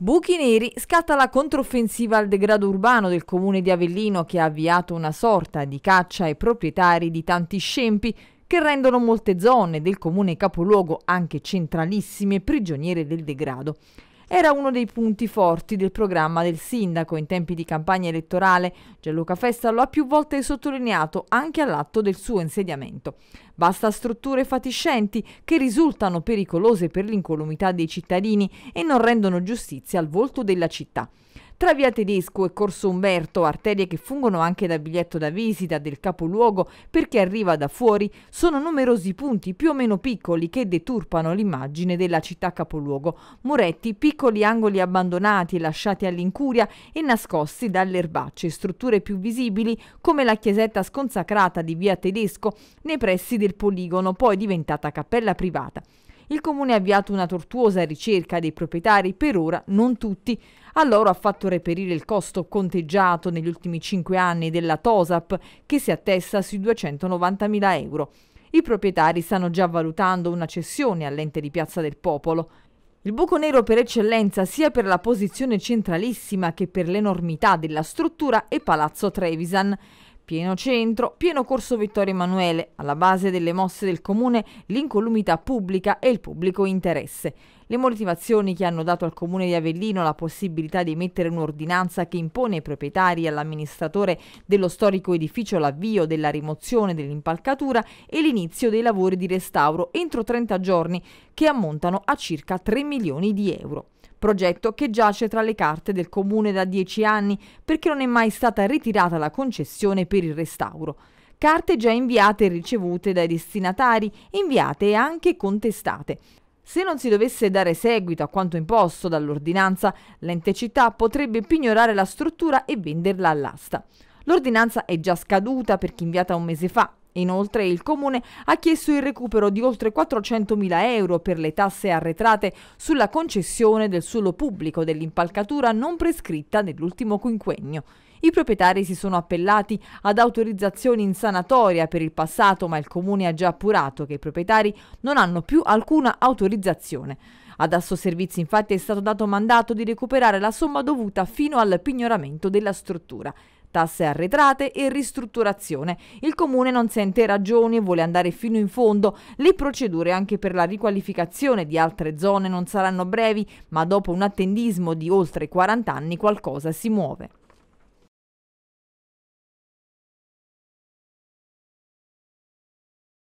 Buchi neri scatta la controffensiva al degrado urbano del comune di Avellino che ha avviato una sorta di caccia ai proprietari di tanti scempi che rendono molte zone del comune capoluogo, anche centralissime, prigioniere del degrado era uno dei punti forti del programma del sindaco in tempi di campagna elettorale. Gianluca Festa lo ha più volte sottolineato anche all'atto del suo insediamento. Basta strutture fatiscenti che risultano pericolose per l'incolumità dei cittadini e non rendono giustizia al volto della città. Tra via Tedesco e Corso Umberto, arterie che fungono anche da biglietto da visita del capoluogo per chi arriva da fuori, sono numerosi punti più o meno piccoli che deturpano l'immagine della città capoluogo. Muretti, piccoli angoli abbandonati e lasciati all'incuria e nascosti dalle erbacce, strutture più visibili come la chiesetta sconsacrata di via Tedesco nei pressi del poligono, poi diventata cappella privata. Il comune ha avviato una tortuosa ricerca dei proprietari, per ora non tutti. A loro ha fatto reperire il costo conteggiato negli ultimi cinque anni della TOSAP, che si attesta sui 290.000 euro. I proprietari stanno già valutando una cessione all'ente di Piazza del Popolo. Il buco nero per eccellenza sia per la posizione centralissima che per l'enormità della struttura è Palazzo Trevisan pieno centro, pieno corso Vittorio Emanuele, alla base delle mosse del comune l'incolumità pubblica e il pubblico interesse. Le motivazioni che hanno dato al comune di Avellino la possibilità di emettere un'ordinanza che impone ai proprietari e all'amministratore dello storico edificio l'avvio della rimozione dell'impalcatura e l'inizio dei lavori di restauro entro 30 giorni che ammontano a circa 3 milioni di euro progetto che giace tra le carte del comune da dieci anni perché non è mai stata ritirata la concessione per il restauro. Carte già inviate e ricevute dai destinatari, inviate e anche contestate. Se non si dovesse dare seguito a quanto imposto dall'ordinanza, l'ente città potrebbe pignorare la struttura e venderla all'asta. L'ordinanza è già scaduta perché inviata un mese fa Inoltre il Comune ha chiesto il recupero di oltre 400.000 euro per le tasse arretrate sulla concessione del suolo pubblico dell'impalcatura non prescritta nell'ultimo quinquennio. I proprietari si sono appellati ad autorizzazioni in sanatoria per il passato, ma il Comune ha già appurato che i proprietari non hanno più alcuna autorizzazione. Ad Asso Servizi infatti è stato dato mandato di recuperare la somma dovuta fino al pignoramento della struttura tasse arretrate e ristrutturazione. Il comune non sente ragioni e vuole andare fino in fondo. Le procedure anche per la riqualificazione di altre zone non saranno brevi, ma dopo un attendismo di oltre 40 anni qualcosa si muove.